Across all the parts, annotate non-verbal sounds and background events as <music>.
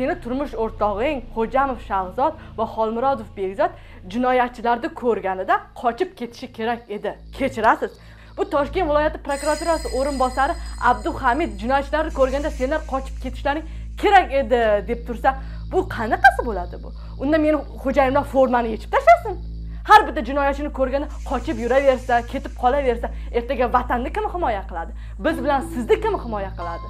seni turmush o'rtog'ing xo'jamov shahzod va xolmurodov bekzod jinoyatchilarni ko'rganida qochib ketishi kerak edi kechirasiz bu toshkent viloyati prokuraturasi o'rinbosari abduhamid jinoyatchilarni ko'rganda senlar qochib ketishlaring kerak edi deb tursa bu qanaqasi bo'ladi bu unda meni xo'jayinimdan formani yechib tashlasin har bitta jinoyatchini ko'rganda qochib yuraversa ketib qolaversa ertaga vatanni kim himoya qiladi biz bilan sizni kim himoya qiladi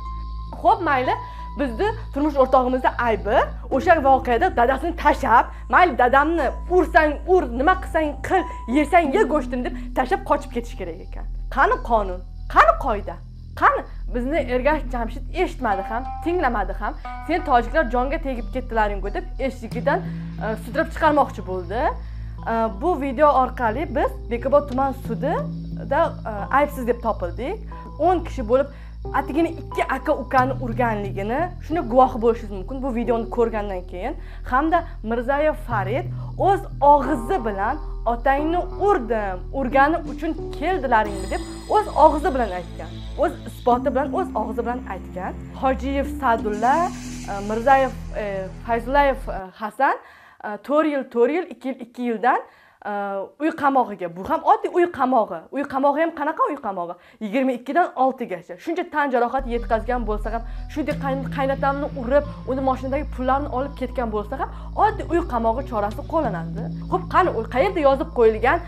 ho'p mayli bizni turmush o'rtog'imizni aybi o'sha voqeada dadasini tashlab mayli dadamni ursang ur nima qilsang qil yesang ye go'shtini deb tashlab qochib ketish kerak ekan qani qonun qani qoida qani bizni ergash jamshid eshitmadi ham tinglamadi ham sen tojiklar jonga tegib ketdilaringku deb eshigidan e, sudrab chiqarmoqchi bo'ldi e, bu video orqali biz bekobod tuman sudida e, aybsiz deb topildik o'n kishi bo'lib atagini ikki aka ukani urganligini shuni guvohi bo'lishingiz mumkin bu videoni ko'rgandan keyin hamda mirzayev farid o'z og'izi bilan otangni urdim urgani uchun keldilaringmi deb o'z og'izi bilan aytgan o'z isboti bilan o'z og'izi bilan aytgan hojiyev sadulla e, mirzayev e, fayzullayev e, hasan to'rt yil to'rt yil ikki yil ikki yildan uy qamog'iga bu ham oddiy uy qamog'i uy qamog'i ham qanaqa uy qamog'i yigirma ikkidan oltigacha shuncha tan jarohati yetkazgan bo'lsa ham shunday qaynotamni urib uni mashinadagi pullarni olib ketgan bo'lsa ham oddiy uy qamog'i chorasi qo'llanadi ho'p qani qayerda yozib qo'yilgan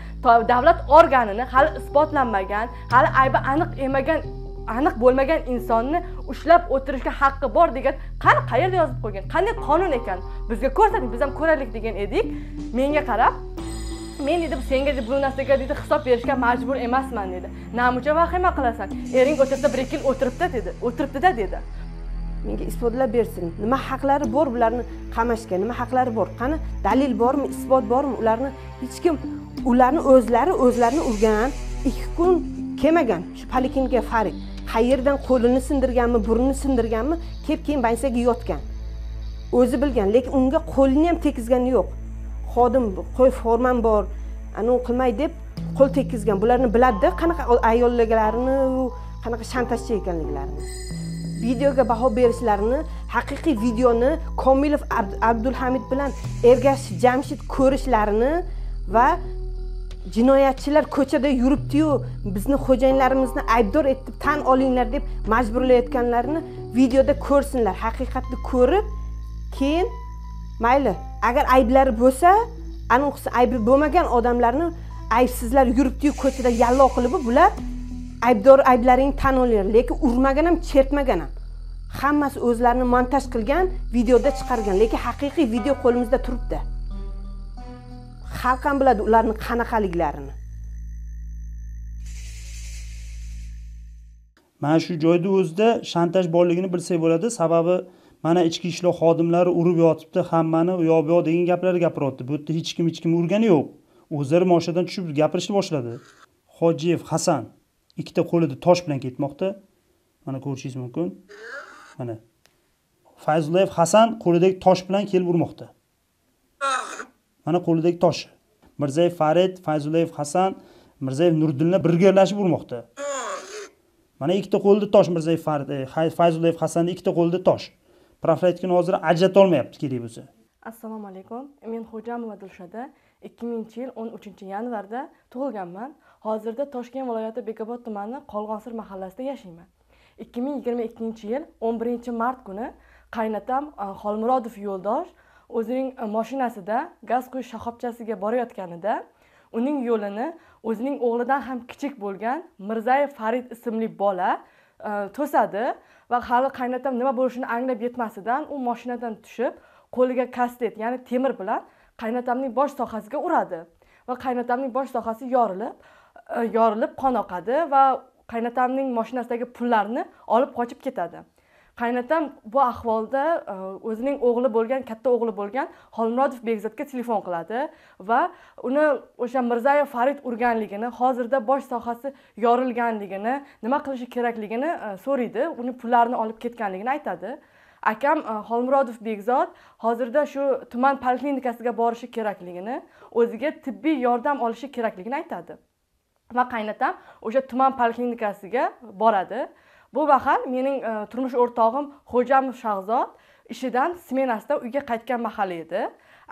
davlat organini hali isbotlanmagan hali aybi aniq emagan aniq bo'lmagan insonni ushlab o'tirishga haqqi bor degan qani qayerda yozib qo'ygan qanday qonun ekan bizga ko'rsating biz ham ko'raylik degan edik menga qarab men dedi senga deb bu narsaga deydi hisob berishga majbur emasman dedi nima uchun vahima qilasan ering o'tiribdi bir ikki yil o'tiribdi dedi o'tiribdida dedi menga isbotlab bersin nima haqlari bor bularni qamashga nima haqlari bor qani dalil bormi isbot bormi ularni hech kim ularni o'zlari o'zlarini urgan ikki kun kelmagan shu polikinga farig qayerdan qo'lini sindirganmi burnini sindirganmi kelib keyin bansaga yotgan o'zi bilgan lekin unga qo'lini ham tekizgani yo'q xodim qo'y formam bor anavi qilmay deb qo'l tekkizgan bularni biladida qanaqa ayollarni qanaqa shantajchi ekanliklarini videoga baho berishlarini haqiqiy videoni komilov abdulhamid bilan ergash jamshid ko'rishlarini va jinoyatchilar ko'chada yuribdiyu bizni xo'jayinlarimizni aybdor etib tan olinglar deb majburlayotganlarini videoda ko'rsinlar haqiqatni ko'rib keyin mayli agar ayblari bo'lsa aniqsa aybi bo'lmagan odamlarni aybsizlar yuribdiyu ko'chada yallo qilib bular aybdor ayblaringni tan olinglar lekin urmagan ham chertmagan ham hammasi o'zlarini montaj qilgan videoda chiqargan lekin haqiqiy video qo'limizda turibdi xalq ham biladi ularni qanaqaliklarini mana shu joyni o'zida shantaj borligini bilsak bo'ladi sababi mana ichki ishlar xodimlari urib yotibdi hammani u yoq bu yoq degan gaplar gapiryapti bu yerda hech kim hech kim urgani yo'q o'zlari moshinadan tushib gapirishni boshladi hojiyev hasan ikkita qo'lida tosh bilan ketmoqda mana ko'rishingiz mumkin mana fayzullayev hasan qo'lidagi tosh bilan kelib urmoqda mana qo'lidagi tosh mirzayev farid fayzullayev hasan mirzayev nurdinlar birgalashib urmoqda mana ikkita qo'lida tosh mirzayev farid e, fayzullayev hasanni ikkita qo'lida tosh aytgan hozir ajratolmayapti kerak bo'lsa assalomu alaykum men xo'jamova dilshada ikki mingchi yil o'n uchinchi yanvarda tug'ilganman hozirda toshkent viloyati bekobod tumani qolg'onsir mahallasida yashayman ikki ming yigirma ikkinchi yil o'n birinchi mart kuni qaynatam e, xolmurodov yo'ldosh o'zining e, moshinasida gaz quyish shoxobchasiga borayotganida uning yo'lini o'zining o'g'lidan ham kichik bo'lgan mirzayev farid ismli bola Э, to'sadi va hali qaynatam nima bo'lishini anglab yetmasidan u mashinadan tushib qo'liga kastet ya'ni temir bilan qaynatamning bosh sohasiga uradi va qaynatamning bosh sohasi yorilib e, yorilib qon oqadi va qaynatamning moshinasidagi pullarni olib qochib ketadi qaynatam bu ahvolda e, o'zining o'g'li bo'lgan katta o'g'li bo'lgan xolmurodov bekzodga telefon qiladi va uni o'sha mirzayev farid urganligini hozirda bosh sohasi yorilganligini nima qilishi kerakligini e, so'raydi uni pullarini olib ketganligini aytadi akam e, xolmurodov bekzod hozirda shu tuman poliklinikasiga borishi kerakligini o'ziga tibbiy yordam olishi kerakligini aytadi va qaynatam o'sha tuman poliklinikasiga boradi bu mahal mening e, turmush o'rtog'im xo'jamov shahzod ishidan smenasida uyga qaytgan mahal edi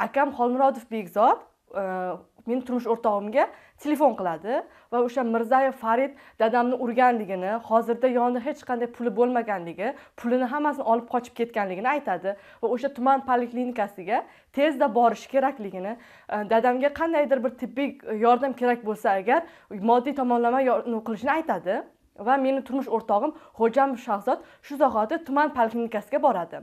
akam xolmurodov bekzod e, meni turmush o'rtog'imga telefon qiladi va o'sha mirzayev farid dadamni urganligini hozirda yonida hech qanday puli bo'lmaganligi pulini hammasini olib qochib ketganligini aytadi va o'sha tuman poliklinikasiga tezda borish kerakligini e, dadamga qandaydir bir tibbiy yordam kerak bo'lsa agar moddiy tomonlama qilishini aytadi va meni turmush o'rtog'im xo'jam shahzod shu zahoti tuman poliklinikasiga boradi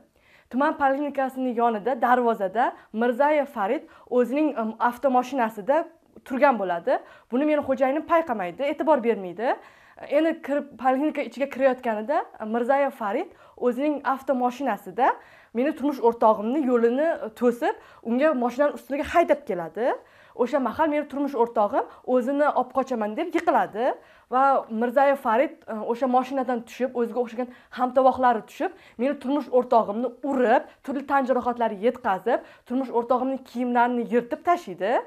tuman poliklinikasini yonida darvozada mirzayev farid o'zining avtomashinasida turgan bo'ladi buni meni xo'jayinim payqamaydi e'tibor bermaydi endi kirib poliklinika ichiga kirayotganida mirzayev farid o'zining avtomashinasida meni turmush o'rtog'imni yo'lini e, to'sib unga moshinani ustiga haydab keladi o'sha mahal meni turmush o'rtog'im o'zini olib qochaman deb yiqiladi va mirzayev farid e, o'sha moshinadan tushib o'ziga o'xshagan hamtovoqlari tushib meni turmush o'rtog'imni urib turli tan jarohatlari yetkazib turmush o'rtog'imning kiyimlarini yirtib tashlaydi e,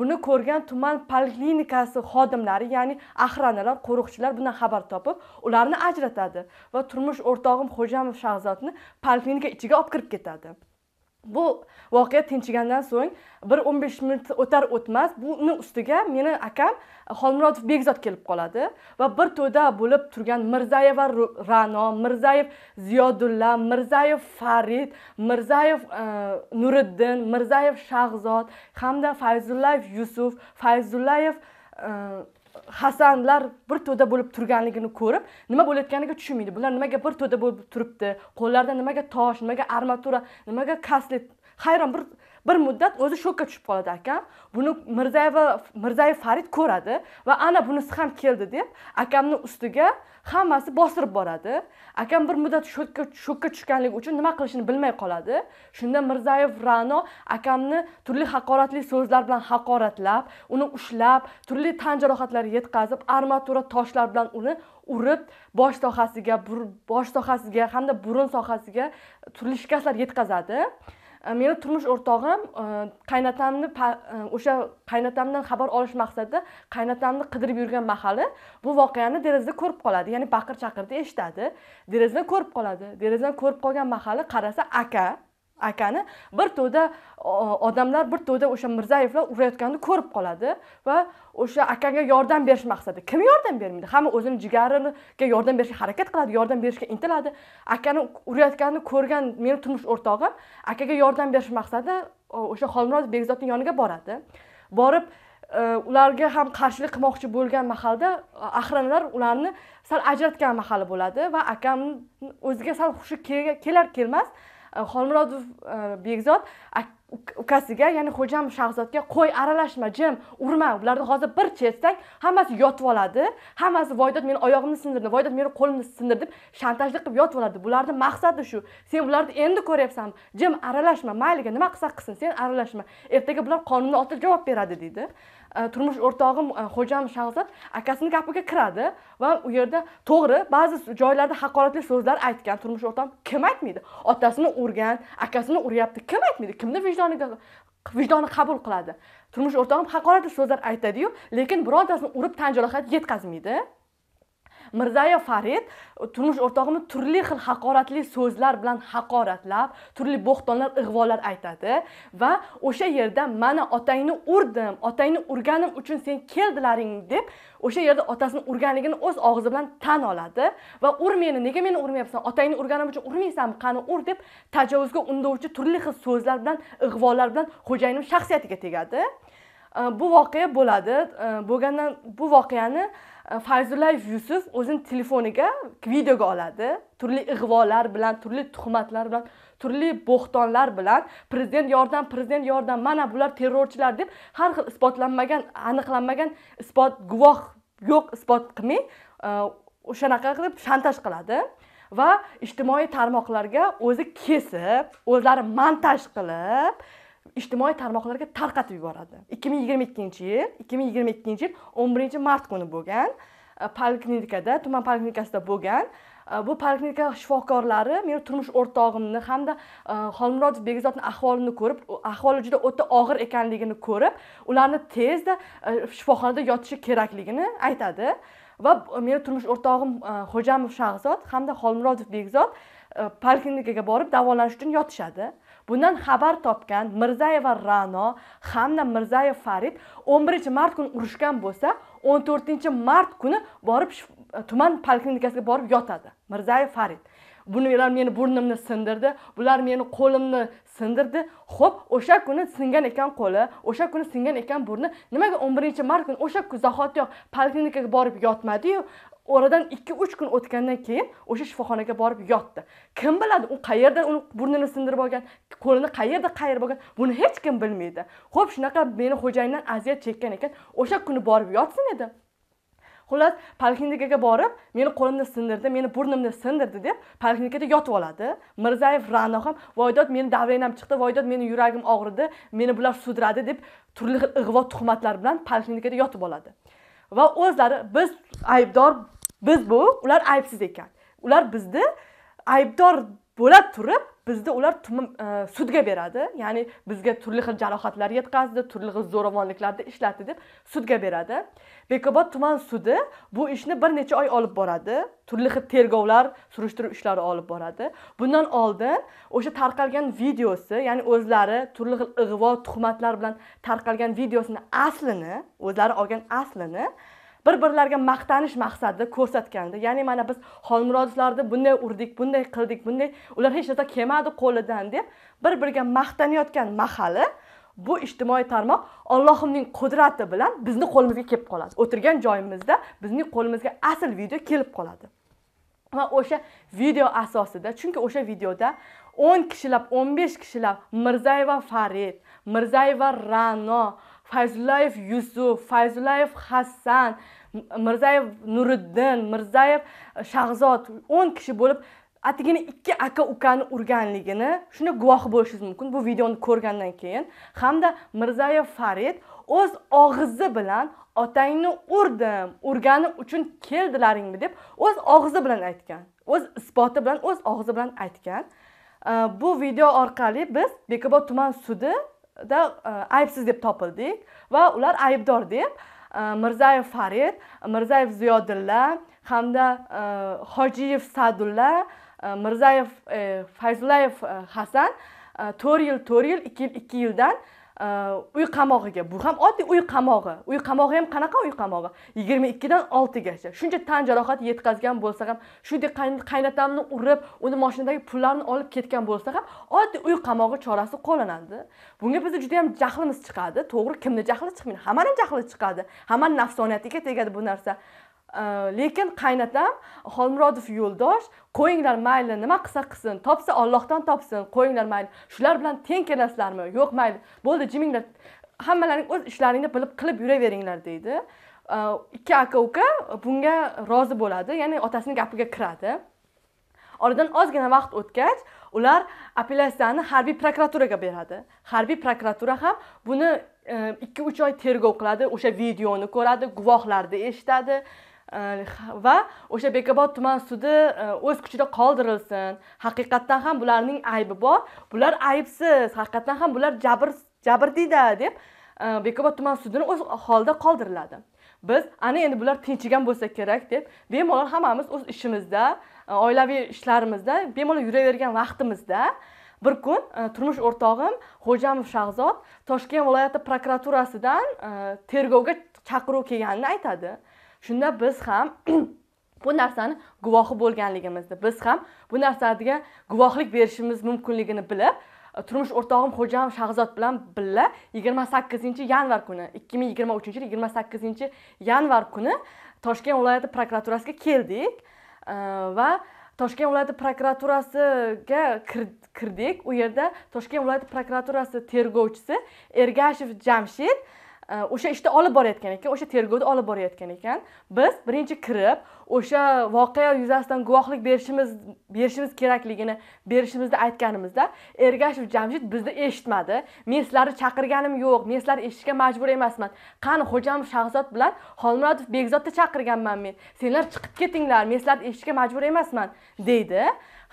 buni ko'rgan tuman poliklinikasi xodimlari ya'ni охранаlar qo'riqchilar bundan xabar topib ularni ajratadi va turmush o'rtog'im xo'jamov shahzodni poliklinika ichiga olib kirib ketadi bu voqea tinchigandan so'ng bir o'n besh minut o'tar o'tmas buni ustiga meni akam eh, xolmurodov bekzod kelib qoladi va bir to'da bo'lib turgan mirzayev va rano mirzayev ziyodulla mirzayev farid mirzayev eh, nuriddin mirzayev shahzod hamda fayzullayev yusuf fayzullayev eh, hasanlar bir to'da bo'lib turganligini ko'rib nima bo'layotganiga tushunmaydi bular nimaga bir to'da bo'lib turibdi qo'llarida nimaga tosh nimaga armatura nimaga kaslet hayron bir bir muddat o'zi shokka tushib qoladi akam buni mirzayeva mirzayev farid ko'radi va ana bunisi ham keldi deb akamni ustiga hammasi bostirib boradi akam bir muddat shokka shokka tushganligi uchun nima qilishini bilmay qoladi shunda mirzayev rano akamni turli haqoratli so'zlar bilan haqoratlab uni ushlab turli tan jarohatlari yetkazib armatura toshlar bilan uni urib bosh sohasiga bosh sohasiga hamda burun sohasiga turli shikastlar yetkazadi meni turmush o'rtog'im qaynotamni o'sha qaynotamdan xabar olish maqsadida qaynotamni qidirib yurgan mahali bu voqeani derazadan ko'rib qoladi ya'ni baqir chaqirni eshitadi derazadan ko'rib qoladi derazadan ko'rib qolgan mahali qarasa aka akani bir to'da odamlar bir to'da o'sha mirzayevlar urayotganini ko'rib qoladi va o'sha akanga yordam berish maqsadi kim yordam bermaydi hamma o'zini jigariga yordam berishga harakat qiladi yordam berishga intiladi akani urayotganini ko'rgan meni turmush o'rtog'im akaga yordam berish maqsadida o'sha xolmurod bekzodni yoniga boradi borib e, ularga ham qarshilik qilmoqchi bo'lgan mahalda e, ahronlar ularni sal ajratgan mahali bo'ladi va akamni o'ziga sal hushi kelar kelmas Э, xolmurodov bekzod ukasiga ya'ni xo'jam shahzodga qo'y aralashma jim urma ularni hozir bir chertsang hammasi yotib oladi hammasi voydat meni oyog'imni sindirdi voydat meni qo'limni sindirdi deb shantajlik qilib yotib oladi bularni maqsadi shu sen ularni endi ko'ryapsan jim aralashma mayliga nima qilsa qilsin sen aralashma ertaga bular qonunni oldida javob beradi deydi Э, turmush o'rtog'im e, xo'jam shahzod akasini gapiga kiradi va u yerda to'g'ri ba'zi joylarda haqoratli so'zlar aytgan turmush o'rtog'im kim aytmaydi otasini urgan akasini uryapti kim aytmaydi kimni vijdoniga vijdoni qabul qiladi turmush o'rtog'im haqoratli so'zlar aytadiyu lekin birontasini urib tan jarohat yetkazmaydi mirzayev farid turmush o'rtog'imni turli xil haqoratli so'zlar bilan haqoratlab turli bo'xtonlar ig'volar aytadi va o'sha yerda mana otangni urdim otangni urganim uchun sen keldilaring deb o'sha yerda otasini urganligini o'z og'zi bilan tan oladi va ur meni nega meni urmayapsan otangni urganim uchun urmaysanmi qani ur deb tajovuzga undovchi turli xil so'zlar bilan ig'volar bilan xo'jayinim shaxsiyatiga tegadi bu voqea bo'ladi bo'lgandan bu voqeani fayzulla э, yusuf o'zini telefoniga videoga oladi turli ig'volar bilan turli tuhmatlar bilan turli bo'xtonlar bilan prezident yordam prezident yordam mana bular terrorchilar deb har xil isbotlanmagan aniqlanmagan isbot guvoh yo'q isbot qilmay e, o'shanaqa qilib shantaj qiladi va ijtimoiy tarmoqlarga o'zi kesib o'zlari montaj qilib ijtimoiy tarmoqlarga tarqatib yuboradi ikki ming yigirma ikkinchi yil ikki ming yigirma ikkinchi yil o'n birinchi mart kuni bo'lgan e, poliklinikada tuman poliklinikasida bo'lgan e, bu poliklinika shifokorlari meni turmush o'rtog'imni hamda e, xolmurodov bekzodni ahvolini ko'rib ahvoli juda o'ta og'ir ekanligini ko'rib ularni tezda shifoxonada yotishi kerakligini aytadi va meni turmush o'rtog'im xo'jamov shahzod hamda xolmurodov begzod Э, poliklinikaga borib davolanish uchun yotishadi bundan xabar topgan mirzayeva rano hamda mirzayev farid 11 mart kuni urushgan bo'lsa 14 mart kuni borib e, tuman poliklinikasiga borib yotadi mirzayev farid bular meni burnimni sindirdi bular meni qo'limni sindirdi ho'p o'sha kuni singan ekan qo'li o'sha kuni singan ekan burni nimaga 11 mart kuni o'sha zahotiyoq poliklinikaga borib yotmadiyu oradan 2-3 kun o'tgandan keyin o'sha shifoxonaga borib yotdi kim biladi u qayerda uni burnini sindirib olgan qo'lini qayerda qayirib olgan buni hech kim bilmaydi ho'p shunaqa meni xo'jayindan aziyat chekkan ekan o'sha kuni borib yotsin edi xullas poliklinikaga borib meni qo'limni sindirdi meni burnimni sindirdi deb poliklinikada yotib oladi mirzayev ra'no ham voydod meni davleniyam chiqdi voydod meni yuragim og'ridi meni bular sudradi deb turli xil ig'vo tuhmatlar bilan poliklinikada yotib oladi va o'zlari biz aybdor biz bu ular aybsiz ekan ular bizni aybdor bo'la turib bizda ular e, sudga beradi ya'ni bizga turli xil jarohatlar yetkazdi turli xil zo'ravonliklarda ishlatdi deb sudga beradi bekobod tuman sudi bu ishni bir necha oy olib boradi turli xil tergovlar surishtiruv ishlari olib boradi bundan oldin o'sha tarqalgan videosi ya'ni o'zlari turli xil ig'vo tuhmatlar bilan tarqalgan videosini aslini o'zlari olgan aslini bir birlariga maqtanish maqsadida ko'rsatganda ya'ni mana biz xolmurodovlarni bunday urdik bunday qildik bunday ular hech narsa kelmadi qo'lidan deb bir biriga maqtanayotgan mahali bu ijtimoiy tarmoq allohimning qudrati bilan bizni qo'limizga kelib qoladi o'tirgan joyimizda bizning qo'limizga asl video kelib qoladi va o'sha video asosida chunki o'sha videoda o'n kishilab o'n besh kishilab mirzayeva farid mirzayeva ra'no fayzullayev yusuf fayzullayev hasan mirzayev nuriddin mirzayev shahzod o'n kishi bo'lib atigina ikki aka ukani urganligini shuni guvohi bo'lishingiz mumkin bu videoni ko'rgandan keyin hamda mirzayev farid o'z og'izi bilan otangni urdim urgani uchun keldilaringmi deb o'z og'izi bilan aytgan o'z isboti bilan o'z og'izi bilan aytgan э, bu video orqali biz bekobod tuman sudi da e, aybsiz deb topildik va ular aybdor deb e, mirzayev farid mirzayev ziyodilla hamda e, hojiyev sadulla mirzayev fayzullayev hasan to'rt yil to'rt yil ikki yil ikki yildan uy qamog'iga bu ham oddiy uy qamog'i uy qamog'i ham qanaqa uy qamog'i yigirma ikkidan oltigacha shuncha tan jarohat yetkazgan bo'lsa ham shunday qaynatamni urib uni mashinadagi pullarni olib ketgan bo'lsa ham oddiy uy qamog'i chorasi qo'llanadi bunga bizni juda yam jahlimiz chiqadi to'g'ri kimni jahli chiqmaydi hammani jahli chiqadi hammani nafsoniyatiga tegadi bu narsa Э, lekin qaynatam xolmurodov yo'ldosh qo'yinglar mayli nima qilsa qilsin topsa ollohdan topsin qo'yinglar mayli shular bilan teng kelasizlarmi yo'q mayli bo'ldi jiminglar hammalaring o'z ishlaringni bilib qilib yuraveringlar deydi э, ikki aka uka bunga rozi bo'ladi ya'ni otasini gapiga kiradi oradan ozgina vaqt o'tgach ular apellyatsiyani harbiy prokuraturaga beradi harbiy prokuratura ham buni e, ikki uch oy tergov qiladi o'sha videoni ko'radi guvohlarni eshitadi va э, o'sha bekobod tuman sudi э, o'z kuchida qoldirilsin haqiqatdan ham bularning aybi bor bular aybsiz haqiqatdan ham bular jabr jabrdiyda deb e, bekobod tuman sudini o'z holida qoldiriladi biz ana endi bular tinchigan bo'lsa kerak deb bemalol hammamiz o'z ishimizda e, oilaviy ishlarimizda bemalol yuravergan vaqtimizda bir kun e, turmush o'rtog'im xo'jamov shahzod toshkent viloyati prokuraturasidan tergovga chaqiruv kelganini aytadi shunda biz ham <clears throat> bu narsani guvohi bo'lganligimizni biz ham bu narsaga guvohlik berishimiz mumkinligini bilib e, turmush o'rtog'im xo'jam shahzod bilan birga yigirma sakkizinchi yanvar kuni ikki ming yigirma uchinchi yil yigirma sakkizinchi yanvar kuni toshkent viloyati prokuraturasiga keldik e, va toshkent viloyati prokuraturasiga kirdik u yerda toshkent viloyati prokuraturasi tergovchisi ergashev jamshid Э, o'sha ishni olib borayotgan ekan o'sha tergovni olib borayotgan ekan biz birinchi kirib o'sha voqea yuzasidan guvohlik berishimiz berishimiz kerakligini berishimizni aytganimizda ergashev jamshid bizni eshitmadi men sizlarni chaqirganim yo'q men sizlarni eshitishga majbur emasman qani xo'jam shahzod bilan xolmurodov bekzodni chaqirganman men senlar chiqib ketinglar men sizlarni eshitishga majbur emasman deydi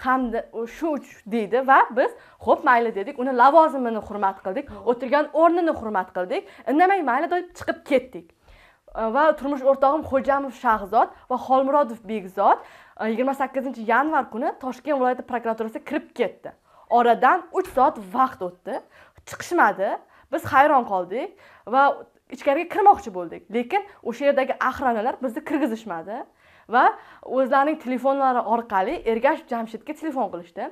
hamda shu deydi va biz ho'p mayli dedik uni lavozimini hurmat qildik o'tirgan o'rnini hurmat qildik indamay mayli deb chiqib ketdik va turmush o'rtog'im xo'jamov shahzod va xolmurodov bekzod e, yigirma sakkizinchi yanvar kuni toshkent viloyati prokuraturasiga kirib ketdi oradan uch soat vaqt o'tdi chiqishmadi biz hayron qoldik va ichkariga kirmoqchi bo'ldik lekin o'sha yerdagi охраnalar bizni kirgizishmadi va o'zlarining telefonlari orqali ergashev jamshidga telefon qilishdi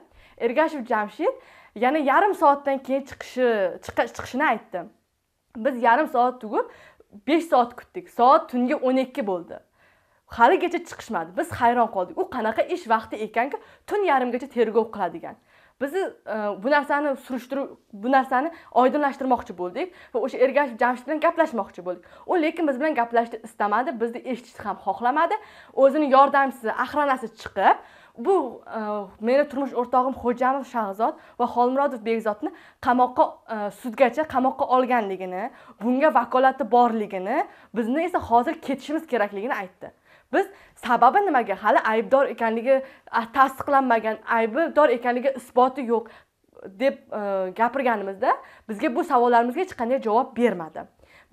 ergashev jamshid yana yarim soatdan keyin chiqishi chiqishini aytdi biz yarim soat tugib besh soat kutdik soat tungi o'n ikki bo'ldi haligacha chiqishmadi biz hayron qoldik u qanaqa ish vaqti ekanki tun yarimgacha tergov qiladigan bizni e, bu narsani surishtirib bu narsani oydinlashtirmoqchi bo'ldik va o'sha ergashev jamshid bilan gaplashmoqchi bo'ldik u lekin biz bilan gaplashishni istamadi bizni eshitishni ham xohlamadi o'zini yordamchisi охранasi chiqib bu e, meni turmush o'rtog'im xo'jamov shahzod va xolmurodov bekzodni qamoqqa e, sudgacha qamoqqa olganligini bunga vakolati borligini bizni esa hozir ketishimiz kerakligini aytdi biz sababi nimaga hali aybdor ekanligi ah, tasdiqlanmagan aybdor ekanligi isboti yo'q deb e, gapirganimizda bizga bu savollarimizga hech qanday javob bermadi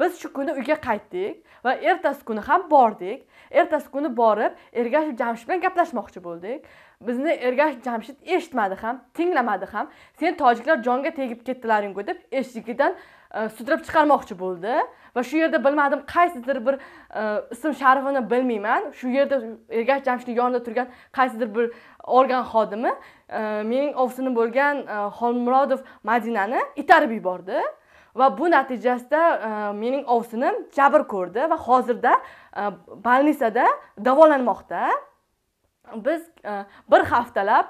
biz shu kuni uyga qaytdik va ertasi kuni ham bordik ertasi kuni borib ergashev jamshid bilan gaplashmoqchi bo'ldik bizni ergashev jamshid eshitmadi ham tinglamadi ham sen tojiklar jonga tegib ketdilaringku deb eshigidan Э, sudrab chiqarmoqchi bo'ldi va shu yerda bilmadim qaysidir bir e, ism sharifini bilmayman shu yerda ergash jamshidni yonida turgan qaysidir bir organ xodimi e, mening ovsinim bo'lgan e, xolmurodov madinani itarib yubordi va bu natijasida mening ovsinim jabr ko'rdi va hozirda bolnitsada davolanmoqda biz bir haftalab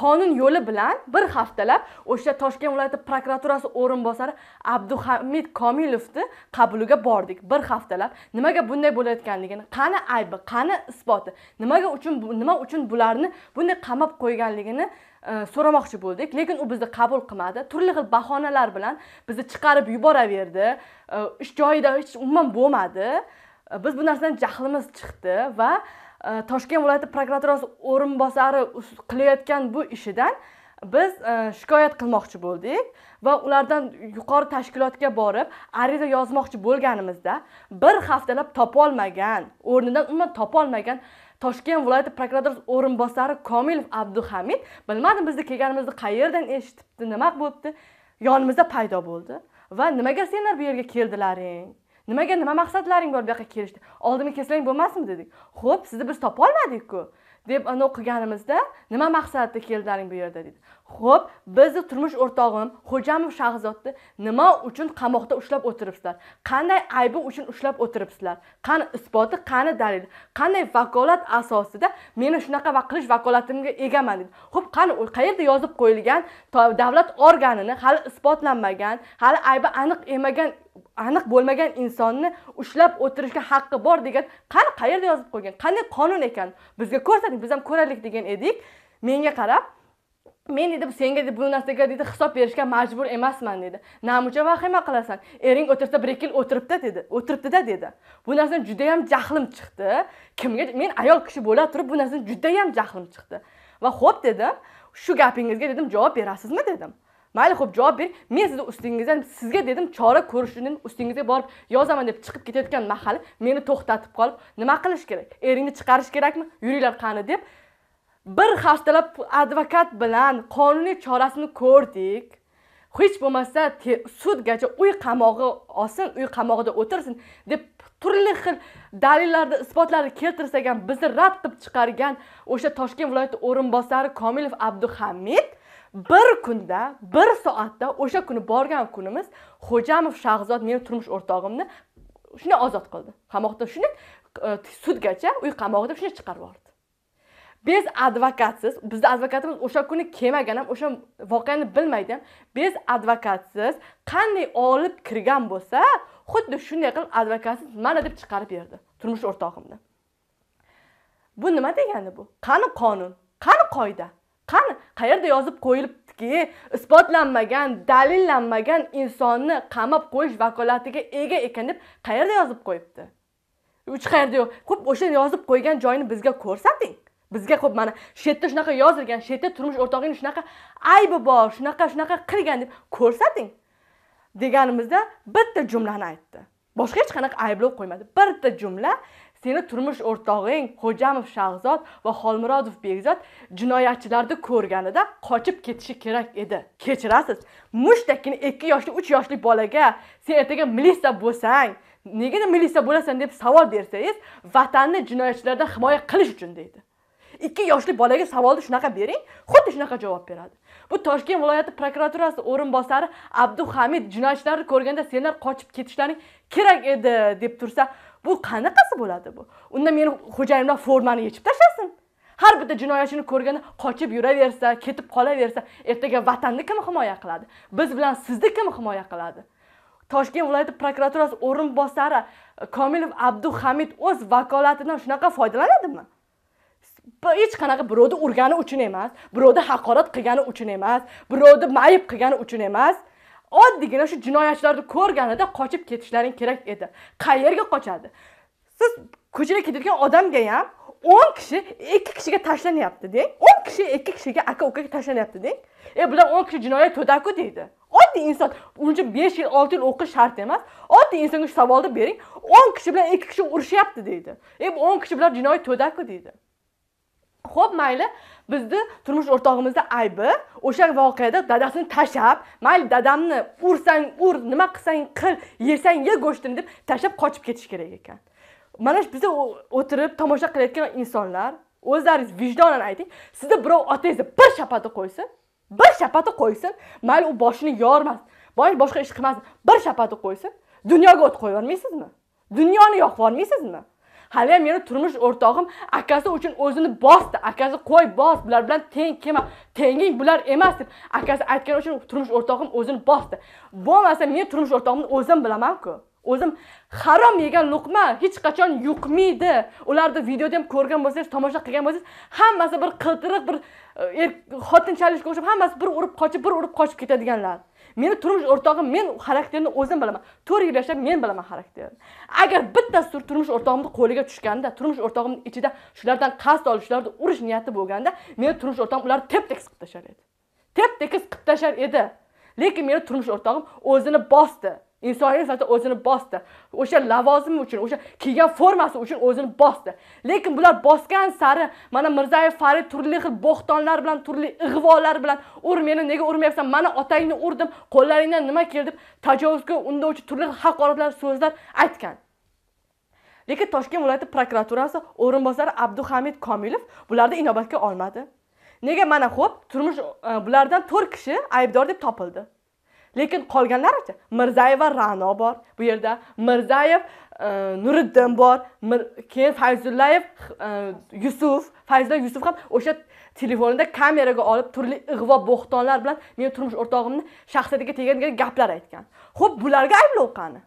qonun yo'li bilan bir haftalab o'sha toshkent viloyati prokuraturasi o'rinbosari abduhamid komilovni qabuliga bordik bir haftalab nimaga bunday bo'layotganligini qani aybi qani isboti nimaga uchun nima uchun bularni bunday qamab qo'yganligini e, so'ramoqchi bo'ldik lekin u bizni qabul qilmadi turli xil bahonalar bilan bizni chiqarib yuboraverdi e, ish joyida hech umuman bo'lmadi e, biz bu narsadan jahlimiz chiqdi va Э, toshkent viloyati prokuraturasi o'rinbosari qilayotgan bu ishidan biz e, shikoyat qilmoqchi bo'ldik va ulardan yuqori tashkilotga borib ariza yozmoqchi bo'lganimizda bir haftalab topolmagan o'rnidan umuman topolmagan toshkent viloyati prokuraturasi o'rinbosari komilov abduhamid bilmadim bizni kelganimizni qayerdan eshitibdi nima bo'libdi yonimizda paydo bo'ldi va nimaga senlar bu yerga keldilaring nimaga nima maqsadlaring bor bu yoqqa kelishdi oldimga kelsang bo'lmasmi dedik ho'p sizni biz topolmadikku ku deb anavi qilganimizda nima maqsadda keldilaring bu yerda dedi ho'p bizni turmush o'rtog'im xo'jamov shahzodni nima uchun qamoqda ushlab o'tiribsizlar qanday aybi uchun ushlab o'tiribsizlar qani isboti qani dalil qanday vakolat asosida meni shunaqa qilish vakolatimga egaman dedi ho'p qani qayerda yozib qo'yilgan davlat organini hali isbotlanmagan hali aybi aniq emagan aniq bo'lmagan insonni ushlab o'tirishga haqqi bor degan qani qayerda yozib qo'ygan qanday qonun ekan bizga ko'rsating biz ham ko'raylik degan edik menga qarab men deydi senga deb bu narsaga deydi hisob berishga majbur emasman dedi nima uchun vahima qilasan ering o'tirsa bir ikki yil o'tiribdi dedi o'tiribdida dedi bu narsadan judayam jahlim chiqdi kimga men ayol kishi bo'la turib bu narsadan judayam jahlim chiqdi va ho'p dedim shu gapingizga dedim javob berasizmi dedim mayli xo'p javob bering men sizni ustingizdan sizga dedim chora ko'rishni ustingizga borib yozaman deb chiqib ketayotgan mahali meni to'xtatib qolib nima qilish kerak eringni chiqarish kerakmi yuringlar qani deb bir haftalab advokat bilan qonuniy chorasini ko'rdik hech bo'lmasa sudgacha uy qamog'i olsin uy qamog'ida o'tirsin deb turli xil dalillarni isbotlarni keltirsak ham bizni rad qilib chiqargan o'sha toshkent viloyati o'rinbosari komilov abduhamid bir kunda bir soatda o'sha kuni borgan kunimiz xo'jamov shahzod meni turmush o'rtog'imni shunday ozod qildi qamoqda shunday e, sudgacha uy qamog'ida shunday chiqarib yubordi bez advokatsiz bizni advokatimiz o'sha kuni kelmagan ham o'sha voqeani bilmaydi ham bez advokatsiz qanday olib kirgan bo'lsa xuddi shunday qilib advokatsiz mana deb chiqarib berdi turmush o'rtog'imni bu nima degani bu qani qonun qani qoida qani qayerda yozib qo'yilibdiki isbotlanmagan dalillanmagan insonni qamab qo'yish vakolatiga ega ekan deb qayerda yozib qo'yibdi uch qayerda yo'q ho'p o'sha yozib qo'ygan joyni bizga ko'rsating bizga xo'p mana shu yerda shunaqa yozilgan shu yerda turmush o'rtog'ingni shunaqa aybi bor shunaqa shunaqa qilgan deb ko'rsating deganimizda bitta jumlani aytdi boshqa hech qanaqa ayblov qo'ymadi bitta jumla seni turmush o'rtog'ing xo'jamov shahzod va xolmurodov bekzod jinoyatchilarni ko'rganida qochib ketishi kerak edi kechirasiz mushtdekkina ikki yoshli uch yoshli bolaga sen ertaga militsiya bo'lsang nega militsiya bo'lasan deb savol bersangiz vatanni jinoyatchilardan himoya qilish uchun deydi ikki yoshli bolaga savolni shunaqa bering xuddi shunaqa javob beradi bu toshkent viloyati prokuraturasi o'rinbosari abduhamid jinoyatchilarni ko'rganda senlar qochib ketishlaring kerak edi deb tursa bu qanaqasi bo'ladi bu unda meni xo'jayimlar formani yechib tashlasin har bitta jinoyatchini ko'rganda qochib yuraversa ketib qolaversa ertaga vatanni kim himoya qiladi biz bilan sizni kim himoya qiladi toshkent viloyati prokuraturasi o'rinbosari komilov abduhamid o'z vakolatidan shunaqa foydalanadimi hech qanaqa birovni urgani uchun emas birovni haqorat qilgani uchun emas birovni mayib qilgani uchun emas oddiygina shu jinoyatchilarni ko'rganida qochib ketishlaring kerak edi qayerga qochadi siz ko'chada ketayotgan odamga ham o'n kishi ikki kishiga tashlanyapti deng o'n kishi ikki kishiga aka ukaga tashlanyapti deng e bular o'n kishi jinoyat to'daku deydi oddiy inson uncha besh yil olti yil o'qish shart emas oddiy insonga shu savolni bering o'n kishi bilan ikki kishi urushyapti deydi e o'n kishi bilan jinoyat to'daku deydi ho'p mayli bizni turmush o'rtog'imizni aybi o'sha voqeada dadasini tashlab mayli dadamni ursang ur nima qilsang qil yesang ye go'shtini deb tashlab qochib ketish kerak ekan mana shu biza o'tirib tomosha qilayotgan insonlar o'zlaringiz vijdonan ayting sizni birov otangizni bir shapati qo'ysin bir shapati qo'ysin mayli u boshini yormasin boya boshqa ish qilmasin bir shapati qo'ysin dunyoga o't qo'yib yubormaysizmi dunyoni yoqib yubormaysizmi hali meni turmush o'rtog'im akasi uchun o'zini bosdi akasi qo'y bos bular bilan teng kelma tenging bular emas deb akasi aytgani uchun turmush o'rtog'im o'zini bosdi bo'lmasa men turmush o'rtog'imni o'zim bilamanku o'zim harom yegan luqma hech qachon yuqmaydi ularni videoda ham ko'rgan bo'lsangiz tomosha qilgan bo'lsangiz hammasi bir qiltiriq bir e, er, xotin xotinchalikka o'xshab hammasi bir urib qochib bir urib qochib ketadiganlar meni turmush o'rtog'im men xarakterni o'zim bilaman to'rt yil yashab men bilaman xarakterni agar bitta turmush o'rtog'imni qo'liga tushganda turmush o'rtog'imni ichida shulardan qasd olish shularni urish niyati bo'lganda meni turmush o'rtog'im ularni tep tekis qilib tashlar edi tep tekis qilib tashlar edi lekin meni turmush o'rtog'im o'zini bosdi insoniy sifatida o'zini bosdi o'sha lavozimi uchun o'sha kiygan formasi uchun o'zini bosdi lekin bular bosgan sari mana mirzayev farid turli xil bo'xtonlar bilan turli ig'volar bilan ur meni nega urmayapsan mana otangni urdim qo'llaringdan nima keldi deb tajovuzga undovchi turli xil haqoratlar so'zlar aytgan lekin toshkent viloyati prokuraturasi o'rinbosari abduhamid komilov bularni inobatga olmadi nega mana ho'p turmush e, bulardan to'rt kishi aybdor deb topildi lekin Mirzayev mirzayeva rano bor bu yerda mirzayev e, nuriddin bor keyin fayzullayev e, yusuf fayzulla yusuf ham o'sha telefonida kameraga olib turli ig'vo bo'xtonlar bilan meni turmush o'rtog'imni shaxsiyatiga tegadigan gaplar aytgan xo'p bularga ayblov qani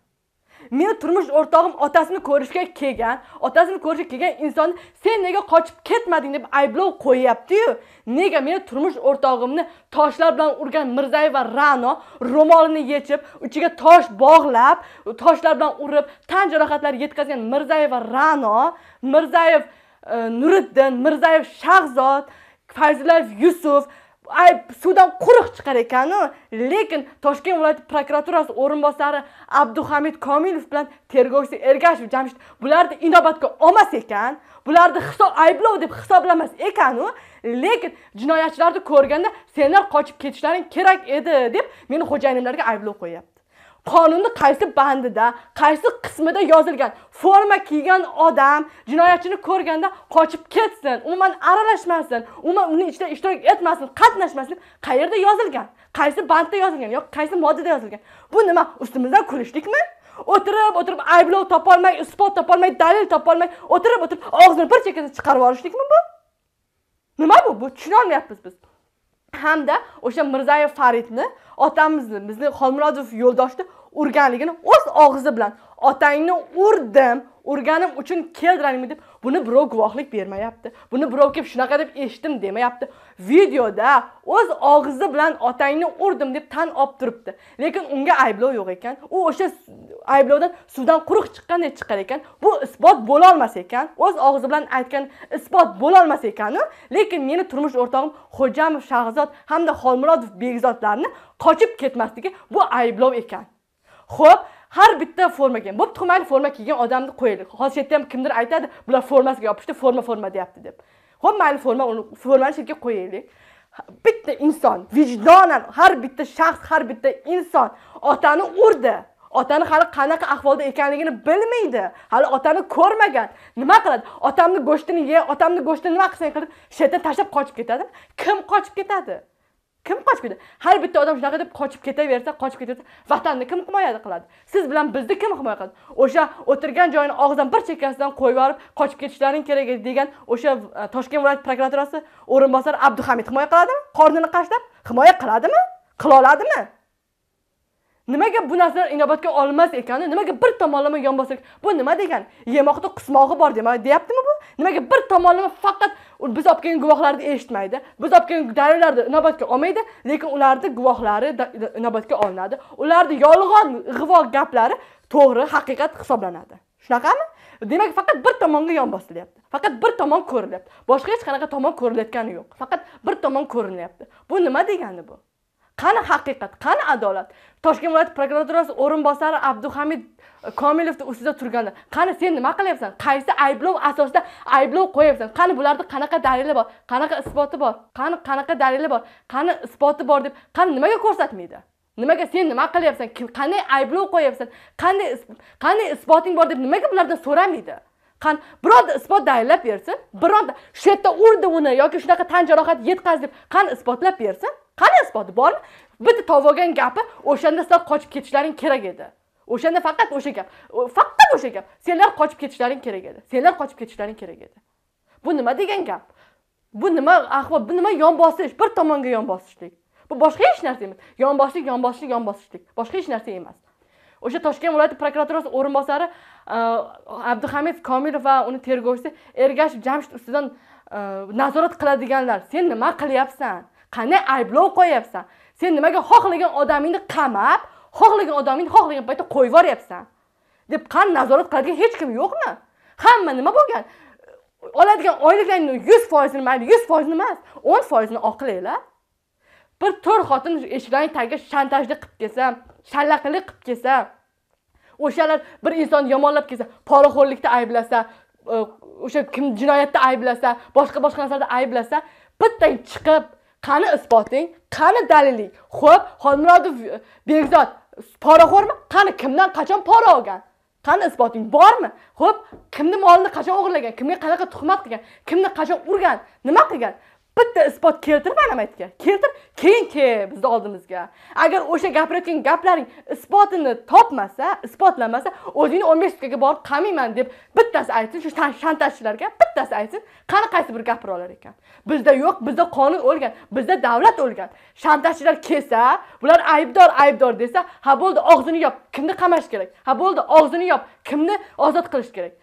meni turmush o'rtog'im otasini ko'rishga kelgan otasini ko'rishga kelgan inson sen nega qochib ketmading deb ayblov qo'yyaptiyu nega meni turmush o'rtog'imni toshlar bilan urgan mirzayev va rano ro'molini yechib uchiga tosh bog'lab toshlar bilan urib tan jarohatlari yetkazgan mirzayev va rano mirzayev e, nuriddin mirzayev shahzod fayzullayev yusuf ayb suvdan quruq chiqar ekanu lekin toshkent viloyati prokuraturasi o'rinbosari abduhamid komilov bilan tergovchi ergashev jamshid bularni inobatga olmas ekan bularni hisob ayblov deb hisoblamas ekanu lekin jinoyatchilarni ko'rganda senlar qochib ketishlaring kerak edi deb meni xo'jayinimlarga ayblov qo'yyapti qonunni qaysi bandida qaysi qismida yozilgan forma kiygan odam jinoyatchini ko'rganda qochib ketsin umuman aralashmasin umuman uni ichida ishtirok etmasin qatnashmasin qayerda yozilgan qaysi bandda yozilgan yoki qaysi moddada yozilgan bu nima ustimizdan kulishlikmi o'tirib o'tirib ayblov topolmay isbot topolmay dalil topolmay o'tirib o'tirib og'zini bir chekkasidan chiqarib yuborishlikmi bu nima bu bu tushunolmayapmiz biz hamda o'sha mirzayev faridni otamizni bizni xolmurodov yo'ldoshni urganligini o'z og'zi bilan otangni urdim urganim uchun keldilaringmi deb buni birov guvohlik bermayapti buni birov kelib shunaqa deb eshitdim demayapti videoda o'z og'zi bilan otangni urdim deb tan olib turibdi lekin unga ayblov yo'q ekan u o'sha ayblovdan suvdan quruq chiqqandek chiqar ekan bu isbot bo'lolmas ekan o'z og'zi bilan aytgan isbot bo'lolmas ekanu lekin meni turmush o'rtog'im xo'jamov shahzod hamda xolmurodov begzodlarni qochib ketmasligi bu ayblov ekan xo'p har bitta forma kiygan bo'pti mayli forma kiygan odamni qo'yaylik hozir shu yerda ham kimdir aytadi bular formasiga yopishdi forma forma deyapti deb ho'p mayli forma uni formani shu yerga qo'yaylik bitta inson vijdonan har bitta shaxs har bitta inson otani urdi otani hali qanaqa ahvolda ekanligini bilmaydi hali otani ko'rmagan nima qiladi otamni go'shtini ye otamni go'shtini nima qilsang qilib shu yerdan tashlab qochib ketadi kim qochib ketadi kim qochib har bitta odam shunaqa deb qochib ketaversa qochib ketaversa vatanni kim himoya qiladi siz bilan bizni kim himoya qiladi o'sha o'tirgan joyini og'zidan bir chekkasidan qo'yib yuborib qochib ketishlaring kerak edi degan o'sha e, toshkent viloyati prokuraturasi o'rinbosari abduhamid himoya qiladimi qornini qashlab himoya qiladimi qila oladimi nimaga bu narsalar inobatga olinmas ekani nimaga bir tomonlama yon yonbosar bu nima degani yemoqda qusmog'i bor dema deyaptimi bu nimaga bir tomonlama faqat biz olib kelgan guvohlarni eshitmaydi biz olib kelgan dalillarni inobatga olmaydi lekin ularni guvohlari inobatga olinadi ularni yolg'on ig'vo gaplari to'g'ri haqiqat hisoblanadi shunaqami demak faqat bir tomonga yon bosilyapti faqat bir tomon ko'rilyapti boshqa hech qanaqa tomon ko'rilayotgani yo'q faqat bir tomon ko'rinyapti bu nima degani bu qani haqiqat qani adolat toshkent viloyati prokuraturasi o'rinbosari abduhamid komilovni ustida turganda qani sen nima qilyapsan qaysi ayblov asosida ayblov qo'yyapsan qani bularni qanaqa dalili bor qanaqa isboti bor qani qanaqa dalili bor qani isboti bor deb qani nimaga ko'rsatmaydi nimaga sen nima qilyapsan qanday ayblov qo'yyapsan qanday qanday isboting bor deb nimaga bulardan so'ramaydi qani bironta isbot dalillab bersin bironta shu yerda urdi uni yoki shunaqa tan jarohati yetkazdi deb qani isbotlab bersin qani isboti bormi bitta tovogan gapi o'shanda sizlar qochib ketishlaring kerak edi o'shanda faqat o'sha gap faqat o'sha gap senlar qochib ketishlaring kerak edi senlar qochib ketishlaring kerak edi bu nima degan gap bu nima ahvol bu nima yon bosish bir tomonga yon bosishlik bu boshqa hech narsa emas yon bosishlik yon bosishlik yon bosishlik boshqa hech narsa emas o'sha toshkent viloyati prokuraturasi o'rinbosari e, abduhamid komilov va uni tergovchisi ergashev jamshid ustidan e, nazorat qiladiganlar sen nima qilyapsan qanday ayblov qo'yyapsan sen nimaga xohlagan odamingni qamab xohlagan odamingni xohlagan paytda qo'yib yuboryapsan deb qani nazorat qiladigan hech kim yo'qmi hamma nima bo'lgan oladigan oyliklarini yuz foizini mayli yuz foizini emas o'n foizini oqlaylar bir to'r xotin eshiklarni tagiga shantajlik qilib kelsa shallaqlik qilib kelsa o'shalar bir insonni yomonlab kelsa poraxo'rlikda ayblasa e, o'sha kim jinoyatda ayblasa boshqa boshqa narsalarda ayblasa bittang chiqib qani isboting qani daliling xo'p xolmurodov e, bekzod poraxo'rmi qani kimdan qachon pora olgan qani isboting bormi ho'p kimni molini qachon o'g'irlagan kimga qanaqa tuhmat qilgan kimni qachon urgan nima qilgan bitta isbot keltir mana aytgan keltir keyin kel bizni oldimizga agar o'sha gapirayotgan gaplaring isbotini topmasa isbotlamasa o'zingni o'n besh sutkaga borib qamayman deb bittasi aytsin shu shantajchilarga bittasi aytsin qani qaysi bir gapira olar ekan bizda yo'q bizda qonun o'lgan bizda davlat o'lgan shantajchilar kelsa bular aybdor aybdor desa ha bo'ldi og'zini yop kimni qamash kerak ha bo'ldi og'zini yop kimni ozod qilish kerak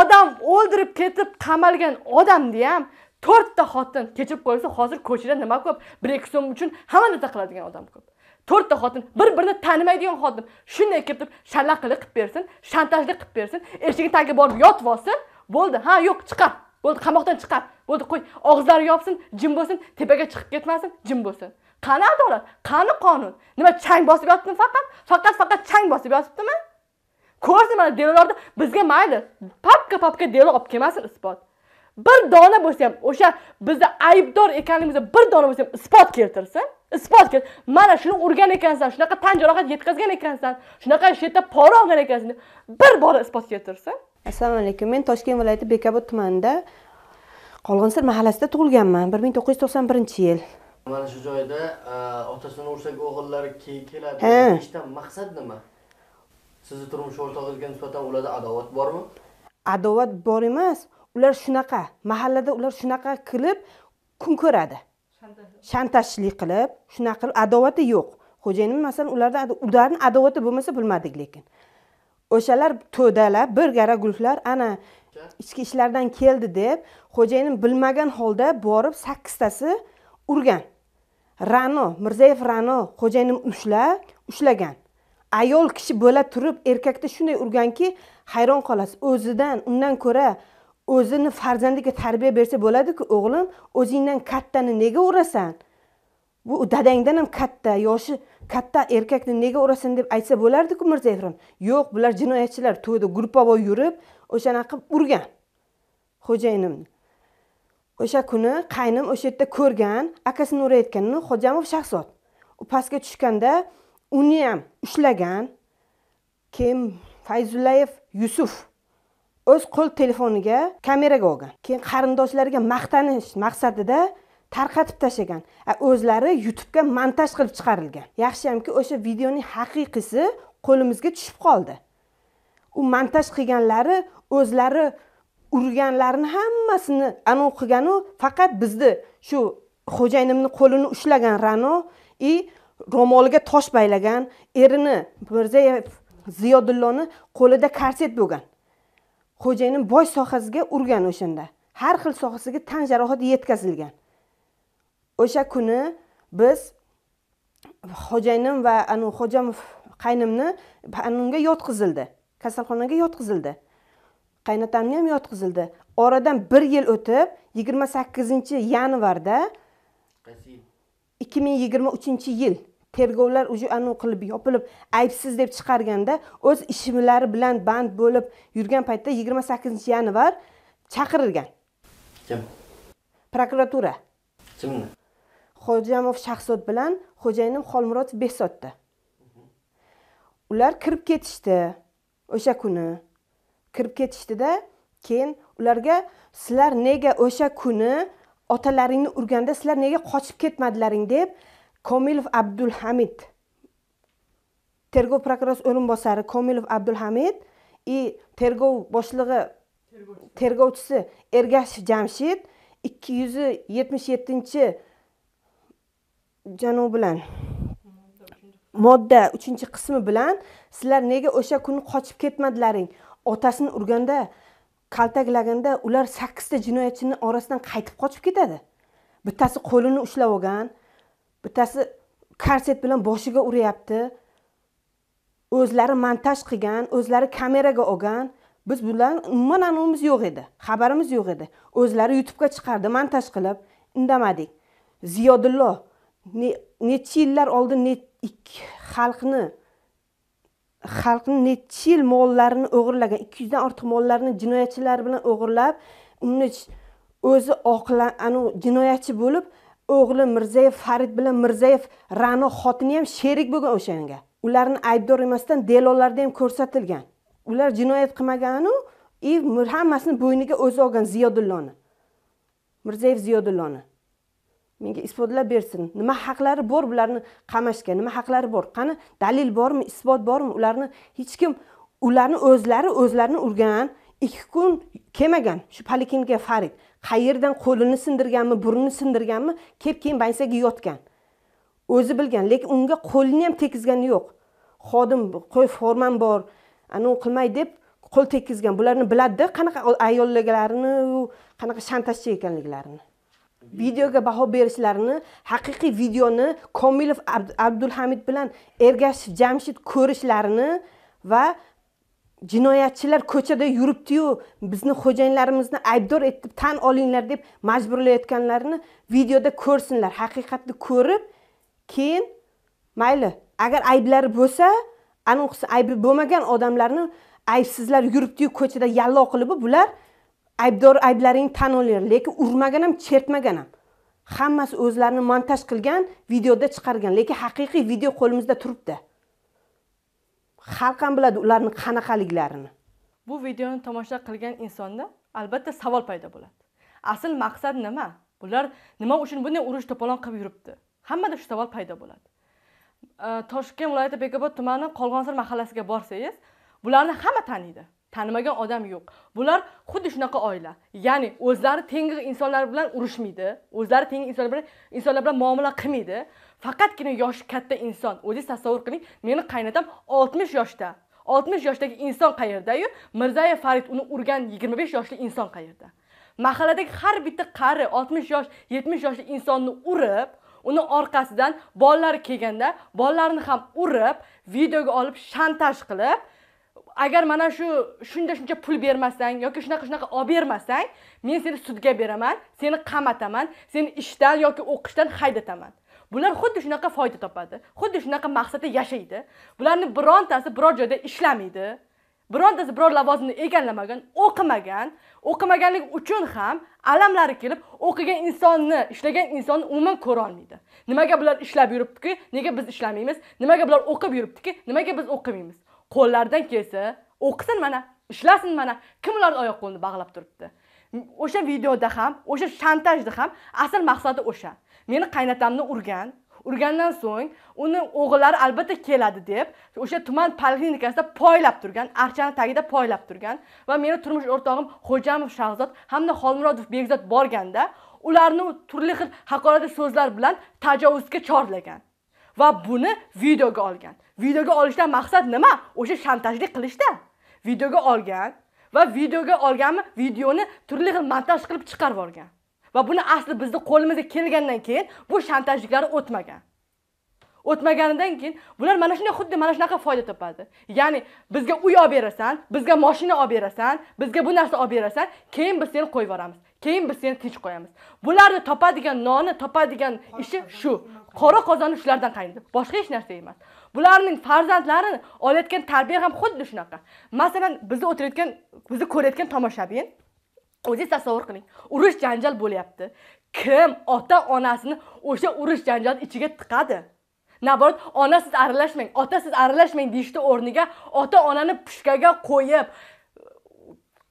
odam o'ldirib ketib qamalgan odamni ham to'rtta xotin kechib qo'ysa hozir ko'chada nima ko'p bir ikki so'm uchun hamma narsa qiladigan odam ko'p to'rtta xotin bir birini tanimaydigan xotin shunday kelib turib shallaqlik qilib bersin shantajlik qilib bersin eshigini tagiga borib yotib olsin bo'ldi ha yo'q chiqar bo'ldi qamoqdan chiqar bo'ldi qo'y og'izlari yopsin jim bo'lsin tepaga chiqib ketmasin jim bo'lsin qani adolat qani qonun nima chang bosib yotibdimi faqat faqat faqat chang bosib yotibdimi ko'rsin mana devorlarda bizga mayli papka papka devor olib kelmasin isbot bir dona bo'lsa ham o'sha bizni aybdor ekanligimizni bir dona bo'lsa ham isbot keltirsa isbot ket mana shuni urgan ekansan shunaqa tan jarohat yetkazgan ekansan shunaqa shu yerda pora olgan ekansan deb bir bora isbot keltirsa assalomu alaykum men toshkent viloyati bekobod tumanida qolg'onsir mahallasida tug'ilganman bir ming to'qqiz yuz to'qson birinchi yil mana shu joyda e, otasini ursak o'g'illari keladi deyishdan maqsad nima sizni turmush o'rtog'ingizga nisbatan ularda adovat bormi adovat bor emas ular shunaqa mahallada ular shunaqa qilib kun ko'radi shantajchilik qilib shunaqa qilib adovati yo'q xo'jayinim masalan ularda ularni adovati bo'lmasa bilmadik lekin o'shalar to'dalab bir gara guruhlar ana ichki ishlardan keldi deb xo'jayinim bilmagan holda borib sakkiztasi urgan rano mirzayev rano xo'jayinim ushlab ushlagan ayol kishi bo'la turib erkakni shunday urganki hayron qolasiz o'zidan undan ko'ra o'zini farzandiga tarbiya bersa bo'ladiku o'g'lim o'zingdan kattani nega urasan bu dadangdan ham katta yoshi katta erkakni nega urasan deb aytsa bo'lardiku mirzaevron yo'q bular jinoyatchilar to'yda gruppa bo'lib yurib o'shanaqa qilib urgan xo'jayinimni o'sha kuni qaynim o'sha yerda ko'rgan akasini urayotganini xo'jamov shahzod u pastga tushganda uni ham ushlagan keyin fayzullayev yusuf o'z qo'l telefoniga kameraga olgan keyin qarindoshlarga maqtanish maqsadida tarqatib tashlagan o'zlari youtubega montaj qilib chiqarilgan yaxshiyamki o'sha videoning haqiqiysi qo'limizga tushib qoldi u montaj qilganlari o'zlari urganlarini hammasini anav qilganu faqat bizni shu xo'jayinimni qo'lini ushlagan rano и ro'moliga tosh baylagan erini mirzayev ziyodulloni qo'lida korset bo'lgan xo'jayinim boy sohasiga urgan o'shanda har xil sohasiga tan jarohati yetkazilgan o'sha kuni biz xo'jayinim va anu xo'jamov qaynimni unga yotqizildi kasalxonaga yotqizildi qaynotamni ham yotqizildi oradan bir yil o'tib yigirma sakkizinchi yanvarda 2023 ikki ming yigirma uchinchi yil tergovlar уже anavi qilib yopilib aybsiz deb chiqarganda o'z ishimlari bilan band bo'lib yurgan paytda yigirma sakkizinchi yanvar chaqirilgan kim prokuratura kimni xo'jamov shahzod bilan xo'jayinim xolmurodov behzodni ular kirib ketishdi o'sha kuni kirib ketishdida keyin ularga sizlar nega o'sha kuni otalaringni urganda sizlar nega qochib ketmadilaring deb komilov abdulhamid tergov prokurorasi o'rinbosari komilov abdulhamid и tergov boshlig'i tergovchisi ergashev jamshid ikki yuz yetmish yettinchi janu bilan modda uchinchi qismi bilan sizlar nega o'sha kuni qochib ketmadilaring otasini urganda kaltaklaganda ular sakkizta jinoyatchini orasidan qaytib qochib ketadi bittasi qo'lini ushlab olgan bittasi korset bilan boshiga uryapti o'zlari montaj qilgan o'zlari kameraga olgan biz bilan umuman anavimiz yo'q edi xabarimiz yo'q edi o'zlari youtubega chiqardi montaj qilib indamadik ziyodullo necha yillar oldin xalqni xalqni necha yil mollarini o'g'irlagan ikki yuzdan ortiq mollarni jinoyatchilar bilan o'g'irlab uni o'zi oqlan anavi jinoyatchi bo'lib o'g'li mirzayev farid bilan mirzayev rano xotini ham sherik bo'lgan o'shanga ularni aybdor emasdan delolarda ham ko'rsatilgan ular jinoyat qilmaganu и hammasini bo'yniga o'zi olgan ziyodulloni mirzayev ziyodulloni menga isbotlab bersin nima haqlari bor bularni qamashga nima haqlari bor qani dalil bormi isbot bormi ularni hech kim ularni o'zlari o'zlarini urgan ikki kun kelmagan shu poliklinikaga farid qayerdan qo'lini sindirganmi burnini sindirganmi kelib keyin bansaga yotgan o'zi bilgan lekin unga qo'lini ham tekizgani yo'q xodim qo'y formam bor anavi qilmay deb qo'l tekkizgan bularni biladida qanaqa ayolliklarini qanaqa shantajchi ekanliklarini videoga baho berishlarini haqiqiy videoni komilov abdulhamid bilan ergashev jamshid ko'rishlarini va jinoyatchilar ko'chada yuribdiyu bizni xo'jayinlarimizni aybdor etib tan olinglar deb majburlayotganlarini videoda ko'rsinlar haqiqatni ko'rib keyin mayli agar ayblari bo'lsa anaqa aybi bo'lmagan odamlarni aybsizlar yuribdiyu ko'chada yallo qilib bular aybdor ayblaringni tan olinglar lekin urmagan ham chertmagan ham hammasi o'zlarini montaj qilgan videoda chiqargan lekin haqiqiy video qo'limizda turibdi xalq ham biladi ularni qanaqaliklarini bu videoni tomosha qilgan insonda albatta savol paydo bo'ladi asl maqsad nima bular nima uchun bunday urush to'polon qilib yuribdi hammada shu savol paydo bo'ladi toshkent viloyati bekobod tumani qolg'onsir mahallasiga borsangiz bularni hamma taniydi tanimagan odam yo'q bular xuddi shunaqa oila ya'ni o'zlari tengi insonlar bilan urushmaydi o'zlari tengi insonlar bilan insonlar bilan muomala qilmaydi faqatgina yoshi katta inson o'zingiz tasavvur qiling meni qaynatam 60 yoshda 60 yoshdagi inson qayerda-yu mirzayev farid uni urgan 25 yoshli inson qayerda mahalladagi har bitta qari 60 yosh 70 yoshli insonni urib uni orqasidan bolalari kelganda bolalarini ham urib videoga olib shantaj qilib agar mana shu shuncha shuncha pul bermasang yoki shunaqa shunaqa olib bermasang men seni sudga beraman seni qamataman seni ishdan yoki o'qishdan haydataman bular xuddi shunaqa foyda topadi xuddi shunaqa maqsadda yashaydi bularni birontasi biror joyda ishlamaydi birontasi biror lavozimni egallamagan o'qimagan o'qimaganligi uchun ham alamlari kelib o'qigan insonni ishlagan insonni umuman ko'rolmaydi nimaga bular ishlab yuribdiki nega biz ishlamaymiz nimaga bular o'qib yuribdiki nimaga biz o'qimaymiz qo'llaridan kelsa o'qisin mana ishlasin mana kim ularni oyoq qo'lini bog'lab turibdi o'sha videoda ham o'sha shantajda ham asl maqsadi o'sha meni qaynatamni urgan urgandan so'ng uni o'g'illari albatta keladi deb o'sha tuman poliklinikasida poylab turgan archani tagida poylab turgan va meni turmush o'rtog'im xo'jamov shahzod hamda xolmurodov bekzod borganda ularni turli xil haqoratli so'zlar bilan tajovuzga chorlagan va buni videoga olgan videoga olishdan maqsad nima o'sha shantajlik qilishda videoga olgan va videoga olganmi videoni turli xil montaj qilib chiqarib yuborgan va buni asli bizni qo'limizga kelgandan keyin bu shantajliklar o'tmagan o'tmaganidan keyin bular mana shunday xuddi mana shunaqa foyda topadi ya'ni bizga uy olib berasan bizga moshina olib berasan bizga bu narsa olib berasan keyin biz seni qo'yib yuboramiz keyin biz seni tinch qo'yamiz bularni topadigan noni topadigan ishi shu qora qozonni shulardan qaynaydi boshqa hech narsa emas bularning farzandlarini olayotgan tarbiya ham xuddi shunaqa masalan bizni o'tirayotgan bizni ko'rayotgan tomoshabin o'zingiz tasavvur qiling urush janjal bo'lyapti kim ota onasini o'sha urush janjal ichiga tiqadi naоборот ona siz aralashmang ota siz aralashmang deyishni o'rniga ota onani pushkaga qo'yib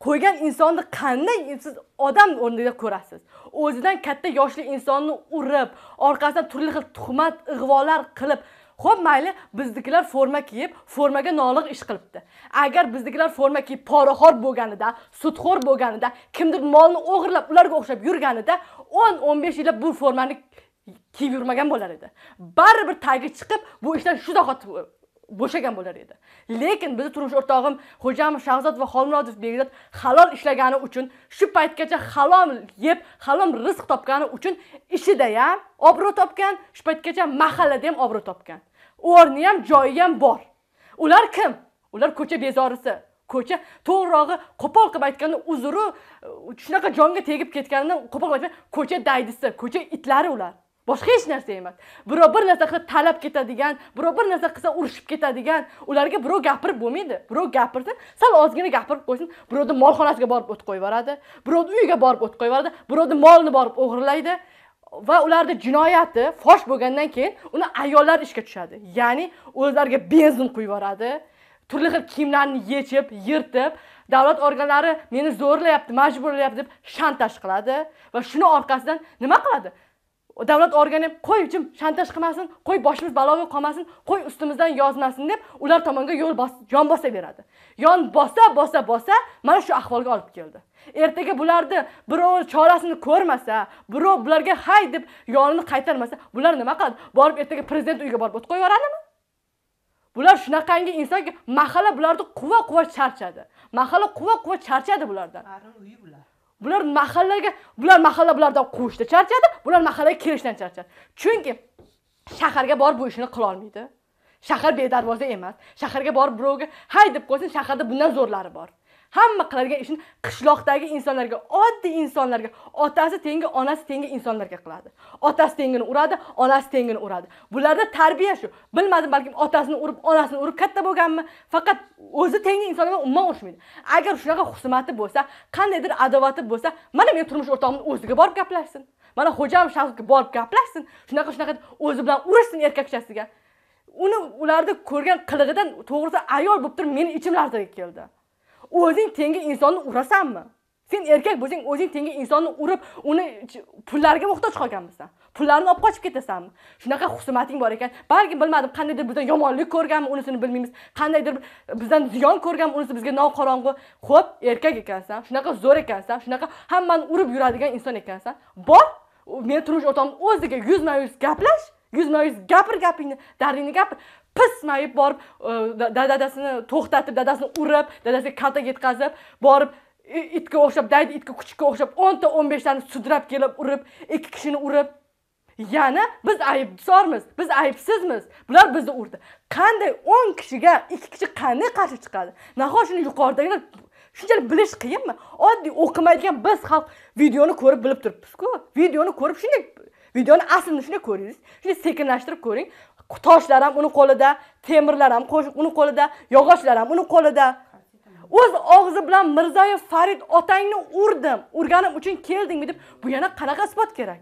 qo'ygan insonni qanday siz odam o'rnida ko'rasiz o'zidan katta yoshli insonni urib orqasidan turli xil tuhmat ig'volar qilib Xo'p, mayli, biznikilar forma kiyib, formaga noliq ish qilibdi. Agar biznikilar forma kiyib poraxo'r bo'lganida, sudxo'r bo'lganida, kimdir molni o'g'irlab ularga o'xshab yurganida 10-15 yillab bu formani kiyib yurmagan bo'lar edi. Baribir tagi chiqib, bu ishdan shu zahoti bo'shagan bo'lar edi lekin bizni turmush o'rtog'im xo'jam shahzod va xolmurodov begzod halol ishlagani uchun shu paytgacha halol yeb halol rizq topgani uchun ishida ham obro' topgan shu paytgacha mahallada ham obro' topgan o'rni ham joyi ham bor ular kim ular ko'cha bezorisi ko'cha to'g'rirog'i qo'pol qilib aytganda uzuri e, shunaqa jonga tegib ketganidan qo'pol qilib ko'cha daydisi ko'cha itlari ular boshqa hech narsa emas birov bir narsa qilib talab ketadigan birov bir narsa qilsa urushib ketadigan ularga birov gapirib bo'lmaydi birov gapirsin sal ozgina gapirib qo'ysin birovni molxonasiga borib o't qo'yib yuboradi birovni uyiga borib o't qo'yib yuboradi birovni molini borib o'g'irlaydi va ularni jinoyati fosh bo'lgandan keyin uni ayollar ishga tushadi ya'ni o'zlariga benzin quyib yuboradi turli xil kiyimlarni yechib yirtib davlat organlari meni zo'rlayapti majburlayapti deb shantaj qiladi va shuni orqasidan nima qiladi davlat organi qo'y jim shantaj qilmasin qo'y boshimiz baloga qolmasin qo'y ustimizdan yozmasin deb ular tomonga yo'l bos yon bosaveradi yon bosa bosa bosa mana shu ahvolga olib keldi ertaga bularni birov chorasini ko'rmasa birov bularga hay deb yonini qaytarmasa bular nima qiladi borib ertaga prezident uyiga borib o't qo'yib yuboradimi bular shunaqangi insonki mahalla bularni quva quva charchadi mahalla quva quva charchadi bulardan uyi bular bular mahallaga bular mahalla bulardan quvishdan charchadi bular mahallaga kirishdan charchadi chunki shaharga borib bu qila qilolmaydi shahar bedarvoza emas shaharga borib birovga hay deb qo'ysin shaharda bundan zo'rlari bor hamma qiladigan ishini qishloqdagi insonlarga oddiy insonlarga otasi tengi onasi tengi insonlarga qiladi otasi tengini uradi onasi tengini uradi bularda tarbiya shu bilmadim balkim otasini urib onasini urib katta bo'lganmi faqat o'zi tengi inson bilan umuman urushmaydi agar shunaqa husumati bo'lsa qandaydir adovati bo'lsa mana meni turmush o'rtog'imni o'ziga borib gaplashsin mana xo'jam shaxsga borib gaplashsin shunaqa shunaqa o'zi bilan urishsin erkakchasiga uni ularni ko'rgan qilig'idan to'g'risi ayol bo'lib turib meni ichim larzaga keldi o'zing tengi insonni urasanmi sen erkak bo'lsang o'zing tengi insonni urib uni pullariga muhtoj qolganmisan pullarini olib qochib ketasanmi shunaqa xusumating bor ekan balki bilmadim qandaydir bizdan yomonlik ko'rganmi unisini bilmaymiz qandaydir bizdan ziyon ko'rganmi unisi bizga noqorong'u xo'p erkak ekansan shunaqa zo'r ekansan shunaqa hammani urib yuradigan inson ekansan bor meni turmush o'rtog'imni o'ziga yuzma yuz gaplash yuzma yuz gapir gapingni dardingni gapir pismayib borib e, dadasini to'xtatib dadasini urib dadasiga kaltak yetkazib borib itga o'xshab daydi itga kuchukka o'xshab o'nta o'n beshtani sudrab kelib urib ikki kishini urib yana biz aybdormiz biz aybsizmiz bular bizni urdi qanday o'n kishiga ikki kishi qanday qarshi chiqadi nahot shuni yuqoridagilar shunchalik bilish qiyinmi oddiy o'qimaydigan biz xalq videoni ko'rib bilib turibmizku videoni ko'rib shunday videoni aslini shunday ko'ringiz shunday sekinlashtirib ko'ring toshlar ham uni qo'lida temirlar ham uni qo'lida yog'ochlar ham uni qo'lida o'z og'zi bilan mirzoyev farid otangni urdim urganim uchun keldingmi deb bu yana qanaqa isbot kerak